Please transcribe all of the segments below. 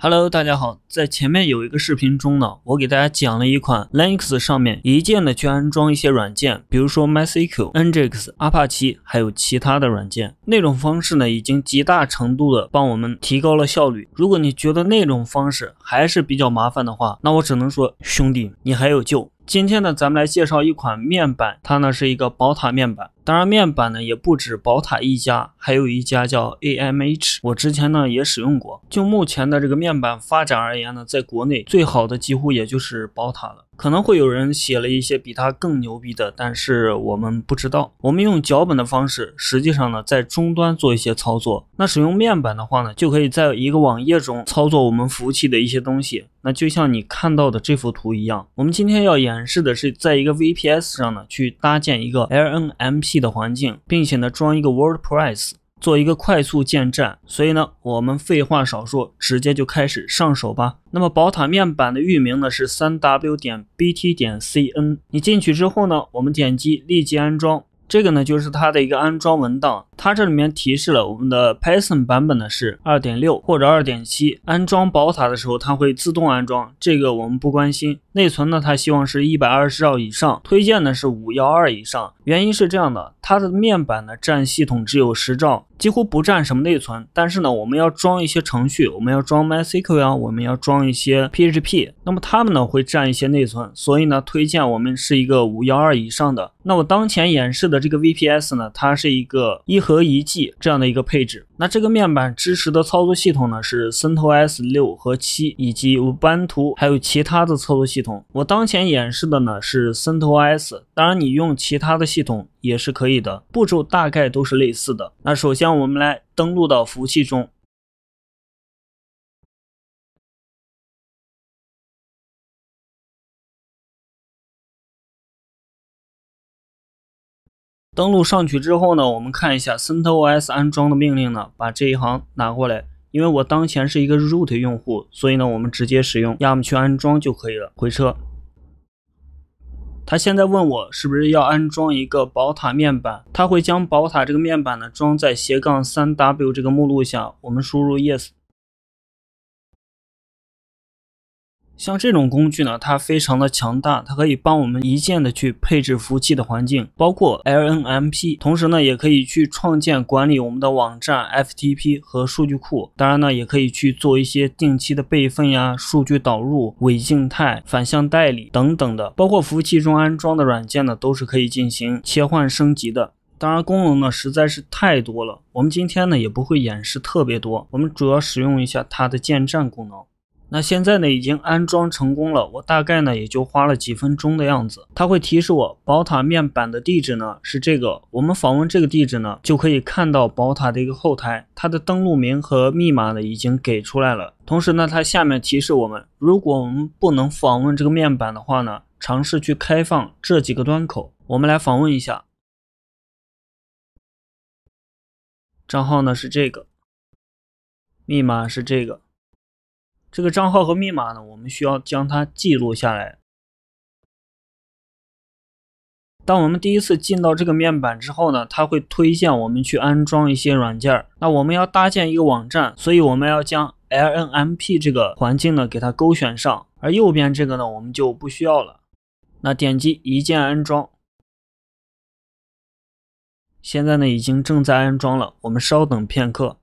Hello，大家好，在前面有一个视频中呢，我给大家讲了一款 Linux 上面一键的去安装一些软件，比如说 MySQL、Nginx、Apache，还有其他的软件。那种方式呢，已经极大程度的帮我们提高了效率。如果你觉得那种方式还是比较麻烦的话，那我只能说，兄弟，你还有救。今天呢，咱们来介绍一款面板，它呢是一个宝塔面板。当然，面板呢也不止宝塔一家，还有一家叫 AMH，我之前呢也使用过。就目前的这个面板发展而言呢，在国内最好的几乎也就是宝塔了。可能会有人写了一些比他更牛逼的，但是我们不知道。我们用脚本的方式，实际上呢，在终端做一些操作。那使用面板的话呢，就可以在一个网页中操作我们服务器的一些东西。那就像你看到的这幅图一样，我们今天要演示的是，在一个 VPS 上呢，去搭建一个 L N M P 的环境，并且呢，装一个 Word Press。做一个快速建站，所以呢，我们废话少说，直接就开始上手吧。那么宝塔面板的域名呢是三 w 点 bt 点 cn。你进去之后呢，我们点击立即安装，这个呢就是它的一个安装文档。它这里面提示了我们的 Python 版本呢是二点六或者二点七。安装宝塔的时候，它会自动安装，这个我们不关心。内存呢，它希望是一百二十兆以上，推荐呢是五幺二以上。原因是这样的，它的面板呢占系统只有十兆，几乎不占什么内存。但是呢，我们要装一些程序，我们要装 MySQL，我们要装一些 PHP，那么它们呢会占一些内存，所以呢，推荐我们是一个五幺二以上的。那我当前演示的这个 VPS 呢，它是一个一核一 G 这样的一个配置。那这个面板支持的操作系统呢是 CentOS 六和七以及 Ubuntu，还有其他的操作系统。我当前演示的呢是 CentOS，当然你用其他的系统也是可以的，步骤大概都是类似的。那首先我们来登录到服务器中，登录上去之后呢，我们看一下 CentOS 安装的命令呢，把这一行拿过来。因为我当前是一个 root 用户，所以呢，我们直接使用，要么去安装就可以了。回车。他现在问我是不是要安装一个宝塔面板，他会将宝塔这个面板呢装在斜杠三 W 这个目录下。我们输入 yes。像这种工具呢，它非常的强大，它可以帮我们一键的去配置服务器的环境，包括 L N M P，同时呢，也可以去创建、管理我们的网站、F T P 和数据库。当然呢，也可以去做一些定期的备份呀、数据导入、伪静态、反向代理等等的。包括服务器中安装的软件呢，都是可以进行切换、升级的。当然，功能呢，实在是太多了。我们今天呢，也不会演示特别多，我们主要使用一下它的建站功能。那现在呢，已经安装成功了。我大概呢也就花了几分钟的样子。它会提示我宝塔面板的地址呢是这个，我们访问这个地址呢就可以看到宝塔的一个后台。它的登录名和密码呢已经给出来了。同时呢，它下面提示我们，如果我们不能访问这个面板的话呢，尝试去开放这几个端口。我们来访问一下，账号呢是这个，密码是这个。这个账号和密码呢，我们需要将它记录下来。当我们第一次进到这个面板之后呢，它会推荐我们去安装一些软件。那我们要搭建一个网站，所以我们要将 L N M P 这个环境呢给它勾选上，而右边这个呢我们就不需要了。那点击一键安装，现在呢已经正在安装了，我们稍等片刻。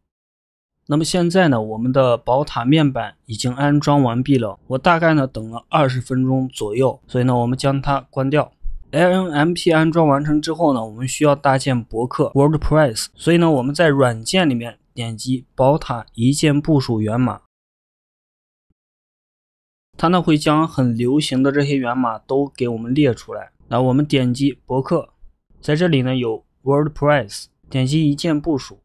那么现在呢，我们的宝塔面板已经安装完毕了。我大概呢等了二十分钟左右，所以呢我们将它关掉。L N M P 安装完成之后呢，我们需要搭建博客 Word Press。所以呢我们在软件里面点击宝塔一键部署源码，它呢会将很流行的这些源码都给我们列出来。那我们点击博客，在这里呢有 Word Press，点击一键部署。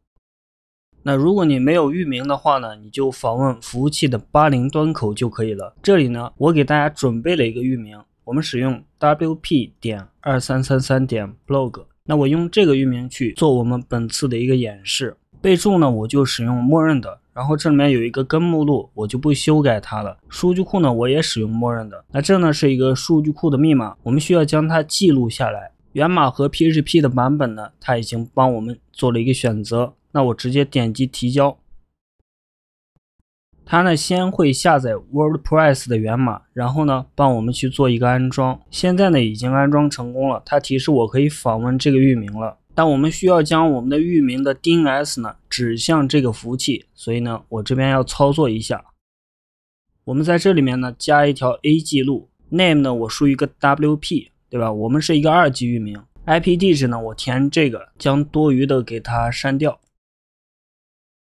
那如果你没有域名的话呢，你就访问服务器的八零端口就可以了。这里呢，我给大家准备了一个域名，我们使用 wp 点二三三三点 blog。那我用这个域名去做我们本次的一个演示。备注呢，我就使用默认的。然后这里面有一个根目录，我就不修改它了。数据库呢，我也使用默认的。那这呢是一个数据库的密码，我们需要将它记录下来。源码和 PHP 的版本呢，它已经帮我们做了一个选择。那我直接点击提交，它呢先会下载 WordPress 的源码，然后呢帮我们去做一个安装。现在呢已经安装成功了，它提示我可以访问这个域名了。但我们需要将我们的域名的 DNS 呢指向这个服务器，所以呢我这边要操作一下。我们在这里面呢加一条 A 记录，Name 呢我输一个 WP，对吧？我们是一个二级域名，IP 地址呢我填这个，将多余的给它删掉。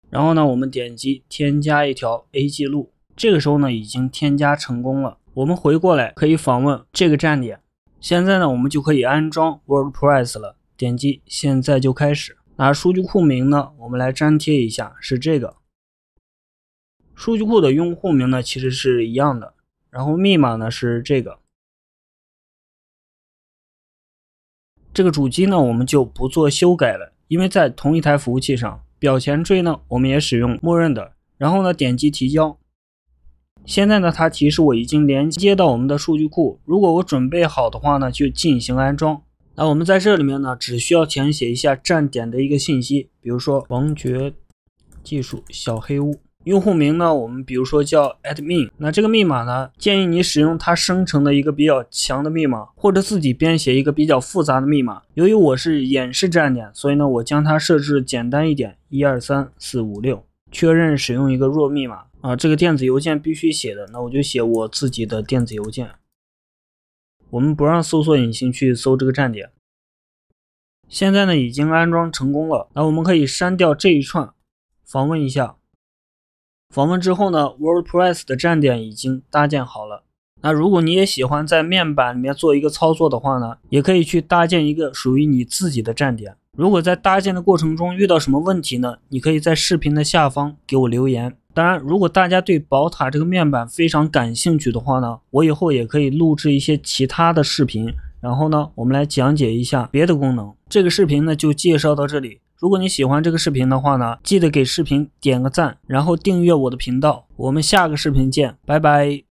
然后呢，我们点击添加一条 A 记录，这个时候呢已经添加成功了。我们回过来可以访问这个站点。现在呢，我们就可以安装 WordPress 了。点击现在就开始。那数据库名呢，我们来粘贴一下，是这个。数据库的用户名呢，其实是一样的。然后密码呢是这个。这个主机呢，我们就不做修改了，因为在同一台服务器上。表前缀呢，我们也使用默认的。然后呢，点击提交。现在呢，它提示我已经连接到我们的数据库。如果我准备好的话呢，就进行安装。那我们在这里面呢，只需要填写一下站点的一个信息，比如说王爵技术小黑屋。用户名呢？我们比如说叫 admin，那这个密码呢？建议你使用它生成的一个比较强的密码，或者自己编写一个比较复杂的密码。由于我是演示站点，所以呢，我将它设置简单一点，一二三四五六。确认使用一个弱密码啊，这个电子邮件必须写的，那我就写我自己的电子邮件。我们不让搜索引擎去搜这个站点。现在呢，已经安装成功了，那我们可以删掉这一串，访问一下。访问之后呢，WordPress 的站点已经搭建好了。那如果你也喜欢在面板里面做一个操作的话呢，也可以去搭建一个属于你自己的站点。如果在搭建的过程中遇到什么问题呢，你可以在视频的下方给我留言。当然，如果大家对宝塔这个面板非常感兴趣的话呢，我以后也可以录制一些其他的视频，然后呢，我们来讲解一下别的功能。这个视频呢，就介绍到这里。如果你喜欢这个视频的话呢，记得给视频点个赞，然后订阅我的频道。我们下个视频见，拜拜。